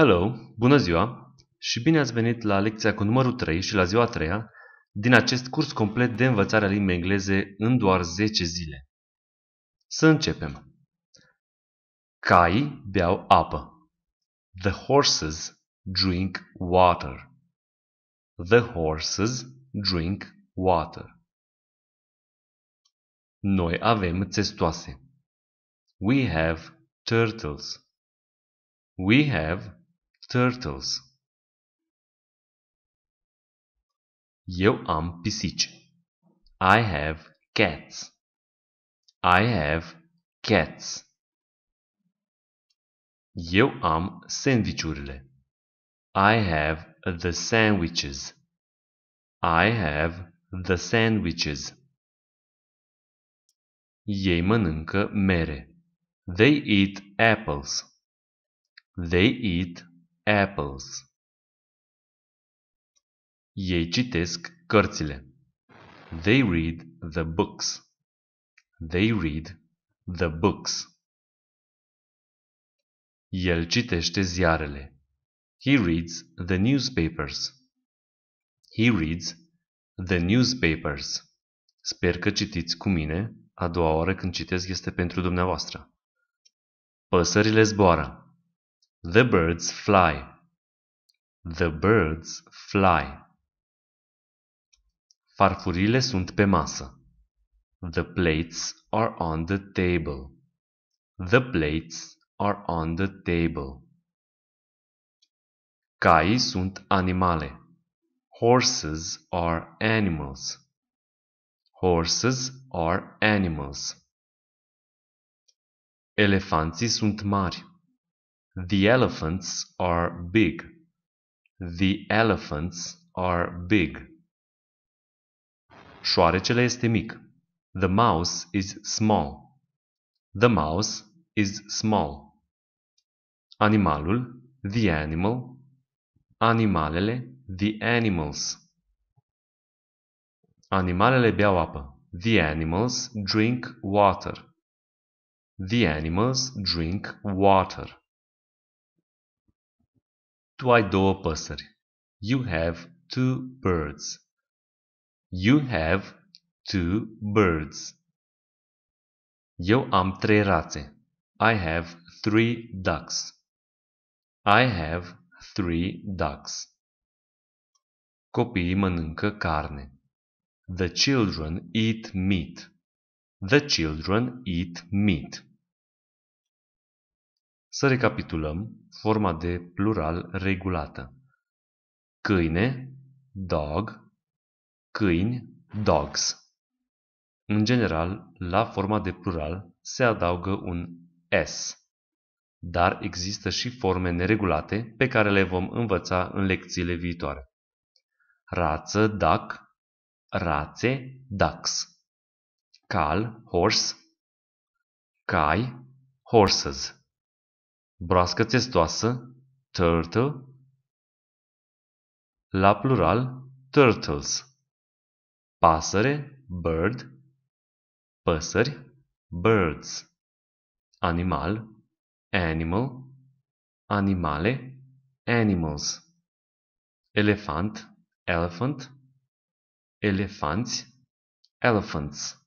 Hello, bună ziua și bine ați venit la lecția cu numărul 3 și la ziua 3 din acest curs complet de învățare a limbii engleze în doar 10 zile. Să începem. Cai beau apă. The horses drink water. The horses drink water. Noi avem țestoase. We have turtles. We have turtles. Eu am pisici. I have cats. I have cats. Eu am sandvișurile. I have the sandwiches. I have the sandwiches. Ei mănâncă mere. They eat apples. They eat apples. Ei citesc cărțile. They read the books. They read the books. El citește ziarele. He reads the newspapers. He reads the newspapers. Sper că citiți cu mine. A doua oră când citesc este pentru dumneavoastră. Păsările zboară. The birds fly. The birds fly. Farfurile sunt pe masă. The plates are on the table. The plates are on the table. Cai sunt animale. Horses are animals. Horses are animals. Elefanții sunt mari. The elephants are big. The elephants are big. Șoarecele este mic. The mouse is small. The mouse is small. Animalul, the animal. Animalele, the animals. Animalele beau apă. The animals drink water. The animals drink water. Tu ai două păsări. You have two birds. You have two birds. Eu am trei rațe. I have three ducks. I have three ducks. Copiii mănâncă carne. The children eat meat. The children eat meat. Să recapitulăm forma de plural regulată. Câine, dog, câini, dogs. În general, la forma de plural se adaugă un S. Dar există și forme neregulate pe care le vom învăța în lecțiile viitoare. Rață, duck, rațe, ducks. Cal, horse, cai, horses broască testoasă, turtle, la plural, turtles, pasăre, bird, păsări, birds, animal, animal, animale, animals, elefant, elephant, elefanți, elephants.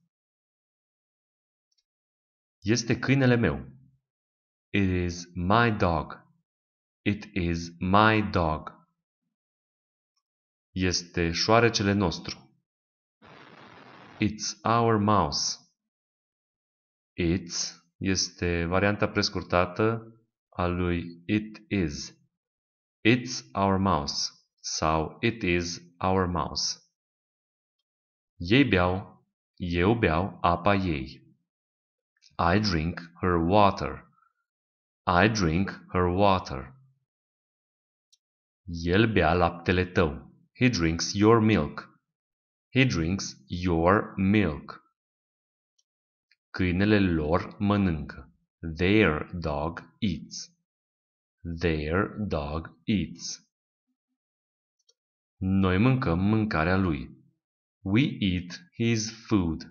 Este câinele meu. It is my dog. It is my dog. Este șoarecele nostru. It's our mouse. It's este varianta prescurtată a lui it is. It's our mouse sau it is our mouse. Ei beau, eu beau apa ei. I drink her water. I drink her water. El bea laptele tău. He drinks your milk. He drinks your milk. Câinele lor mănâncă. Their dog eats. Their dog eats. Noi mâncăm mâncarea lui. We eat his food.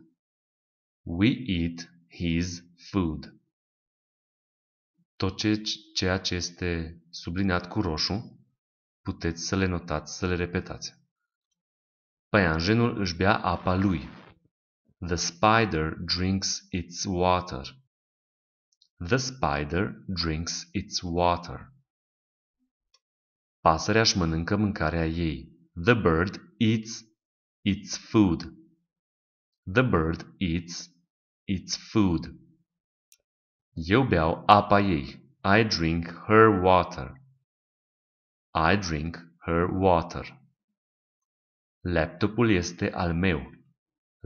We eat his food tot ce, ceea ce este subliniat cu roșu, puteți să le notați, să le repetați. Păianjenul își bea apa lui. The spider drinks its water. The spider drinks its water. Pasărea își mănâncă mâncarea ei. The bird eats its food. The bird eats its food. Eu beau apa ei. I drink her water. I drink her water. Laptopul este al meu.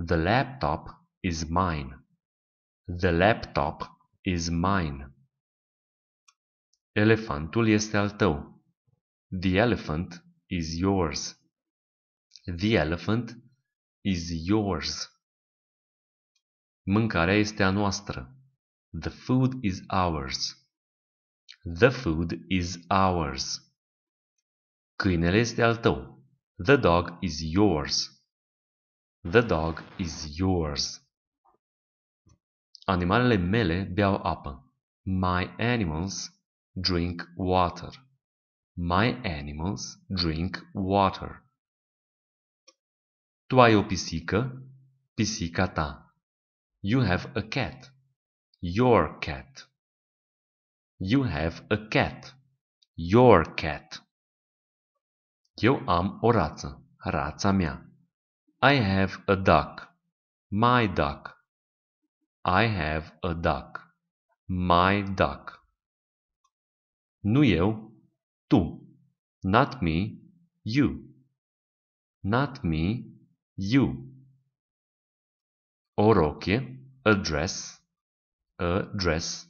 The laptop is mine. The laptop is mine. Elefantul este al tău. The elephant is yours. The elephant is yours. Mâncarea este a noastră. The food is ours. The food is ours. Câinele este al tău. The dog is yours. The dog is yours. Animalele mele beau apă. My animals drink water. My animals drink water. Tu ai o pisică, pisica ta. You have a cat, your cat. You have a cat. Your cat. Eu am o rață. Rața mea. I have a duck. My duck. I have a duck. My duck. Nu eu, tu. Not me, you. Not me, you. O roche, a dress, a dress.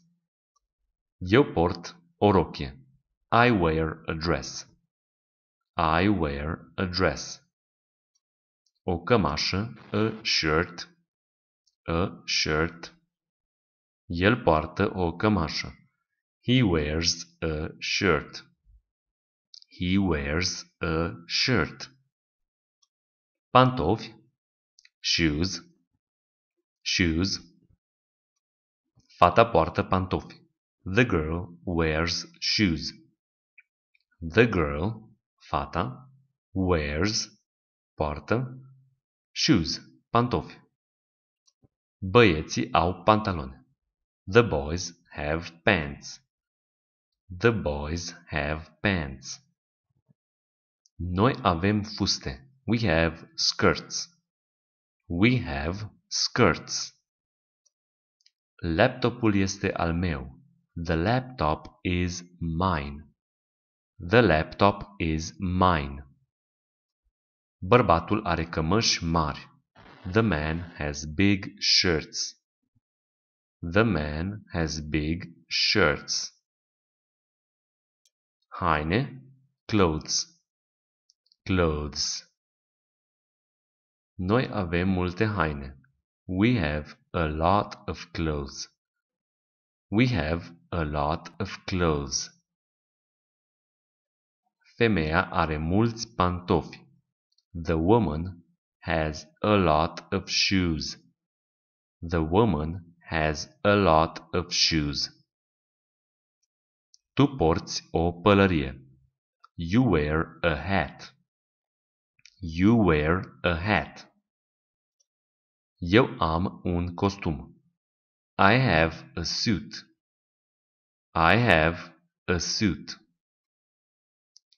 Eu port o rochie. I wear a dress. I wear a dress. O cămașă, a shirt. A shirt. El poartă o cămașă. He wears a shirt. He wears a shirt. Pantofi, shoes, shoes. Fata poartă pantofi. The girl wears shoes. The girl, fata, wears, poartă, shoes, pantofi. Băieții au pantaloni. The boys have pants. The boys have pants. Noi avem fuste. We have skirts. We have skirts. Laptopul este al meu. The laptop is mine. The laptop is mine. Bărbatul are cămăși mari. The man has big shirts. The man has big shirts. Haine, clothes. Clothes. Noi avem multe haine. We have a lot of clothes. We have a lot of clothes. Femeia are mulți pantofi. The woman has a lot of shoes. The woman has a lot of shoes. Tu porți o pălărie. You wear a hat. You wear a hat. Eu am un costum. I have a suit. I have a suit.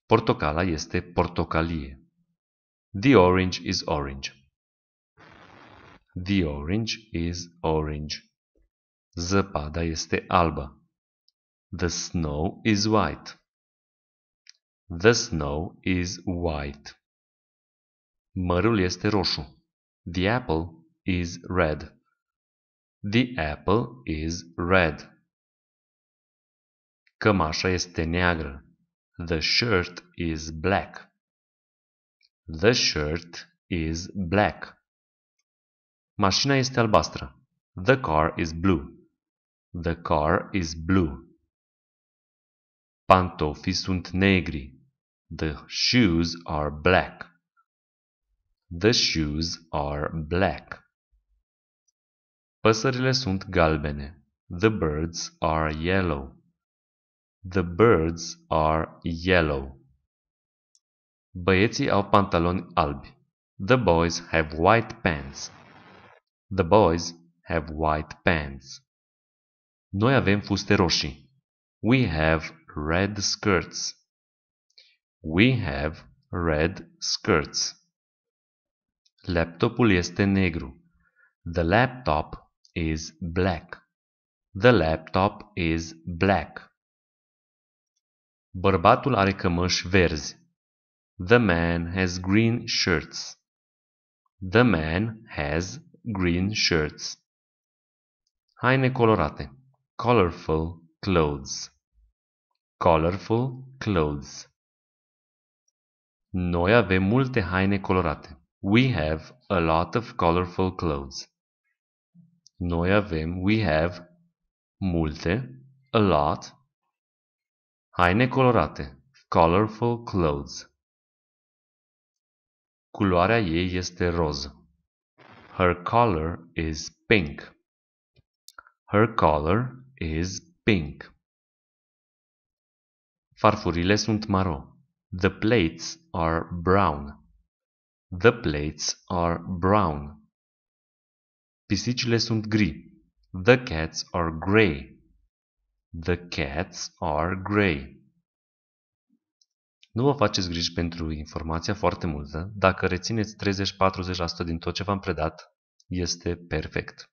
Portocala este portocalie. The orange is orange. The orange is orange. Zăpada este albă. The snow is white. The snow is white. Mărul este roșu. The apple is red. The apple is red. Cămașa este neagră. The shirt is black. The shirt is black. Mașina este albastră. The car is blue. The car is blue. Pantofii sunt negri. The shoes are black. The shoes are black. Păsările sunt galbene. The birds are yellow. The birds are yellow. Băieții au pantaloni albi. The boys have white pants. The boys have white pants. Noi avem fuste roșii. We have red skirts. We have red skirts. Laptopul este negru. The laptop is black. The laptop is black. Bărbatul are cămăși verzi. The man has green shirts. The man has green shirts. Haine colorate. Colorful clothes. Colorful clothes. Noi avem multe haine colorate. We have a lot of colorful clothes. Noi avem, we have, multe, a lot, haine colorate, colorful clothes. Culoarea ei este roz. Her color is pink. Her color is pink. Farfurile sunt maro. The plates are brown. The plates are brown. Pisicile sunt gri. The cats are grey. The cats are grey. Nu vă faceți griji pentru informația foarte multă. Dacă rețineți 30-40% din tot ce v-am predat, este perfect.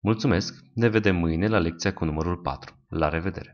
Mulțumesc, ne vedem mâine la lecția cu numărul 4. La revedere!